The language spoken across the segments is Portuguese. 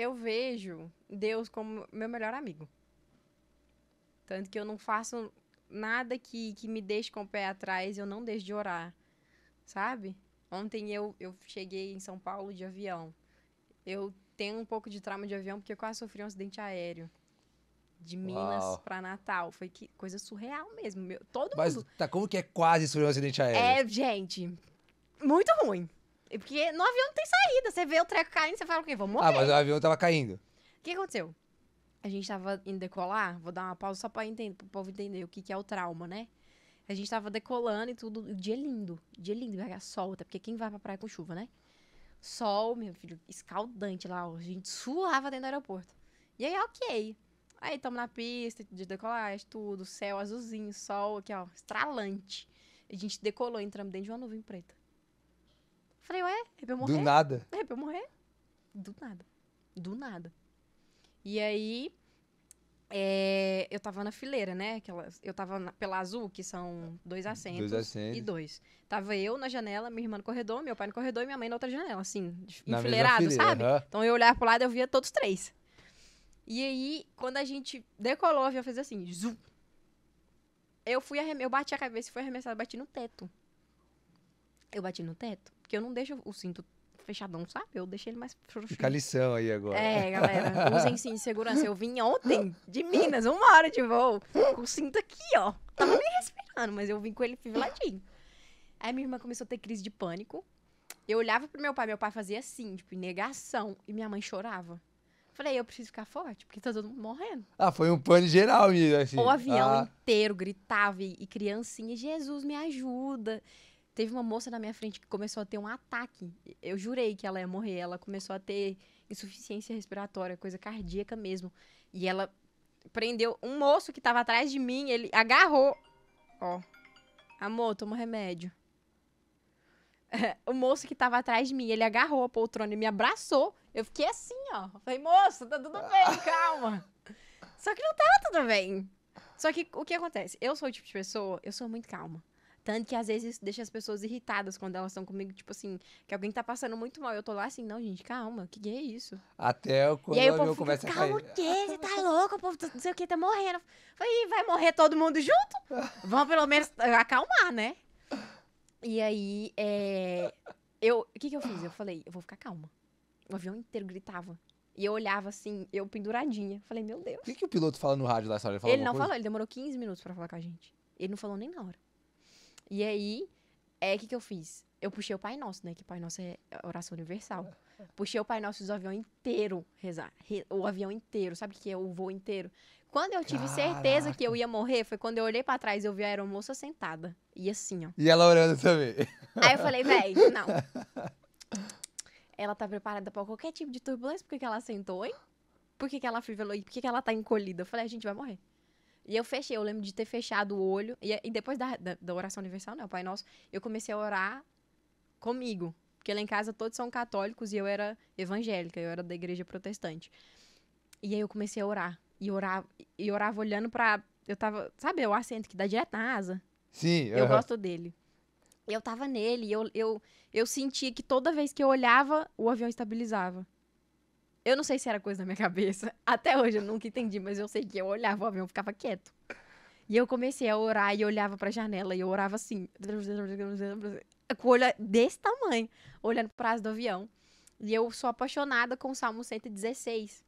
eu vejo Deus como meu melhor amigo. Tanto que eu não faço nada que, que me deixe com o pé atrás, eu não deixo de orar, sabe? Ontem eu, eu cheguei em São Paulo de avião. Eu tenho um pouco de trauma de avião porque eu quase sofri um acidente aéreo. De Minas para Natal. Foi que coisa surreal mesmo. Meu, todo Mas mundo. Tá como que é quase sofrer um acidente aéreo? É, gente. Muito ruim. É porque no avião não tem saída. Você vê o treco caindo, você fala o quê? Vamos morrer. Ah, mas o avião tava caindo. O que aconteceu? A gente tava indo decolar, vou dar uma pausa só pra entender, pro povo entender o que, que é o trauma, né? A gente tava decolando e tudo. O dia é lindo. dia é lindo, sol até porque quem vai pra praia com chuva, né? Sol, meu filho, escaldante lá, ó, a gente suava dentro do aeroporto. E aí, ok. Aí tamo na pista de decolagem, tudo, céu azulzinho, sol aqui, ó, estralante. A gente decolou, entramos dentro de uma nuvem preta. Falei, ué, é pra eu morrer? Do nada. É pra eu morrer? Do nada. Do nada. E aí, é, eu tava na fileira, né? Aquelas, eu tava na, pela azul, que são dois assentos, dois assentos, e dois. Tava eu na janela, minha irmã no corredor, meu pai no corredor e minha mãe na outra janela, assim, enfileirado, fileira, sabe? Então eu olhava pro lado eu via todos três. E aí, quando a gente decolou, eu fez assim, zoom. Eu fui eu bati a cabeça e fui arremessada, bati no teto. Eu bati no teto, porque eu não deixo o cinto fechadão, sabe? Eu deixei ele mais frouxo. Fica a lição aí agora. É, galera, usem de segurança. Eu vim ontem de Minas, uma hora de voo, com o cinto aqui, ó. Tava nem respirando, mas eu vim com ele fiveladinho. Aí minha irmã começou a ter crise de pânico. Eu olhava pro meu pai, meu pai fazia assim, tipo, negação. E minha mãe chorava. Falei, eu preciso ficar forte, porque tá todo mundo morrendo. Ah, foi um pânico geral, menina. Assim. O avião ah. inteiro gritava e, e criancinha, Jesus, me ajuda. Teve uma moça na minha frente que começou a ter um ataque. Eu jurei que ela ia morrer. Ela começou a ter insuficiência respiratória, coisa cardíaca mesmo. E ela prendeu um moço que tava atrás de mim. Ele agarrou. Ó. Amor, toma remédio. o moço que tava atrás de mim, ele agarrou a poltrona e me abraçou. Eu fiquei assim, ó. Falei, moço, tá tudo bem, calma. Só que não tava tudo bem. Só que o que acontece? Eu sou o tipo de pessoa, eu sou muito calma. Tanto que às vezes deixa as pessoas irritadas quando elas estão comigo, tipo assim, que alguém tá passando muito mal. Eu tô lá assim, não, gente, calma, que que é isso? Até quando e aí, o povo começa a cair. Calma o quê? Ah, Você tá louco? O povo tá, não sei o que, tá morrendo. Falei, vai morrer todo mundo junto? Vamos pelo menos acalmar, né? E aí, é... Eu, o que que eu fiz? Eu falei, eu vou ficar calma. O avião inteiro gritava. E eu olhava assim, eu penduradinha. Falei, meu Deus. O que, que o piloto fala no rádio lá história? Ele, ele não coisa? falou, ele demorou 15 minutos pra falar com a gente. Ele não falou nem na hora. E aí, é o que, que eu fiz? Eu puxei o Pai Nosso, né? Que Pai Nosso é oração universal. Puxei o Pai Nosso do avião inteiro rezar. Re... O avião inteiro, sabe o que é o voo inteiro? Quando eu tive Caraca. certeza que eu ia morrer, foi quando eu olhei para trás e eu vi a aeromoça sentada. E assim, ó. E ela orando também. Aí eu falei, véi, não. Ela tá preparada para qualquer tipo de turbulência, por que, que ela sentou, hein? Por que, que ela fivelou e por que, que ela tá encolhida? Eu falei, a gente vai morrer. E eu fechei, eu lembro de ter fechado o olho. E, e depois da, da, da, oração universal, né? O Pai Nosso, eu comecei a orar comigo. Porque lá em casa todos são católicos e eu era evangélica, eu era da igreja protestante. E aí eu comecei a orar. E orava, e orava olhando pra. Eu tava. Sabe o assento que dá direto na asa? Sim. Eu gosto dele. Eu tava nele e eu, eu, eu sentia que toda vez que eu olhava, o avião estabilizava. Eu não sei se era coisa da minha cabeça. Até hoje eu nunca entendi, mas eu sei que eu olhava o avião e ficava quieto. E eu comecei a orar e olhava pra janela e eu orava assim, com o olho desse tamanho, olhando pro asa do avião. E eu sou apaixonada com o Salmo 116.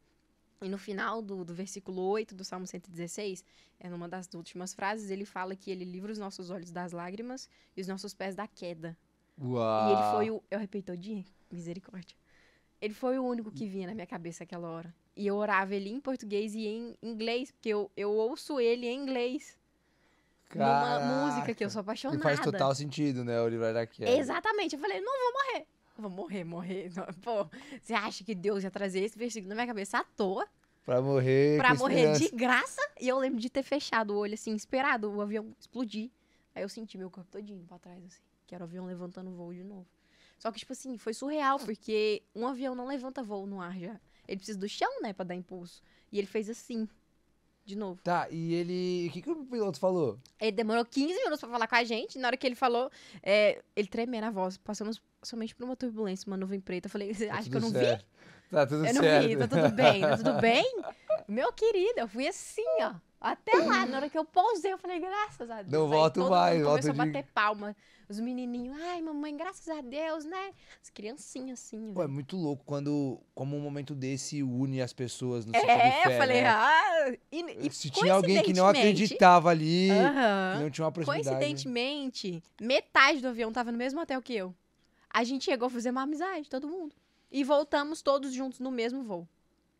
E no final do, do versículo 8 do Salmo 116, é numa das últimas frases, ele fala que ele livra os nossos olhos das lágrimas e os nossos pés da queda. Uau. E ele foi o. Eu arrepei todinho? Misericórdia. Ele foi o único que vinha na minha cabeça aquela hora. E eu orava ele em português e em inglês, porque eu, eu ouço ele em inglês. Caraca. Numa música que eu sou apaixonada. E faz total sentido, né, Oliver Raquel? Exatamente. Eu falei, não vou morrer. Eu vou morrer, morrer. Não, pô, você acha que Deus ia trazer esse versículo na minha cabeça à toa? Pra morrer. Pra morrer esperança. de graça. E eu lembro de ter fechado o olho, assim, esperado o avião explodir. Aí eu senti meu corpo todinho pra trás, assim. Que era o avião levantando o voo de novo. Só que, tipo assim, foi surreal, porque um avião não levanta voo no ar já. Ele precisa do chão, né, pra dar impulso. E ele fez assim. De novo. Tá, e ele. O que, que o piloto falou? Ele demorou 15 minutos pra falar com a gente. Na hora que ele falou, é, ele tremia a voz. Passamos somente por uma turbulência, uma nuvem preta. Eu falei, acho tá que eu não certo. vi? Tá tudo eu certo. Eu não vi, tá tudo bem, tá tudo bem? Meu querido, eu fui assim, ó. Até lá, na hora que eu pousei, eu falei, graças a Deus. Não volto todo mais, mundo volto começou de... a bater palma. Os menininhos, ai, mamãe, graças a Deus, né? As criancinhas, assim. Pô, é muito louco quando, como um momento desse, une as pessoas no é, sentido de fé, eu falei, né? ah... E, e Se tinha alguém que não acreditava ali, uh -huh, não tinha uma proximidade. Né? Coincidentemente, metade do avião tava no mesmo hotel que eu. A gente chegou a fazer uma amizade, todo mundo. E voltamos todos juntos no mesmo voo.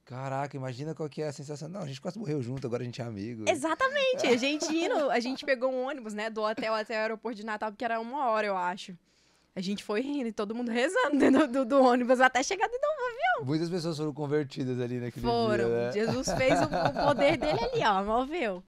Caraca, imagina qual que é a sensação. Não, a gente quase morreu junto, agora a gente é amigo. Exatamente. A gente indo, a gente pegou um ônibus, né, do hotel até o aeroporto de Natal, porque era uma hora, eu acho. A gente foi rindo e todo mundo rezando né, dentro do, do ônibus até chegar dentro do avião. Muitas pessoas foram convertidas ali naquele foram. dia. Foram. Né? Jesus fez o, o poder dele ali, ó, moveu.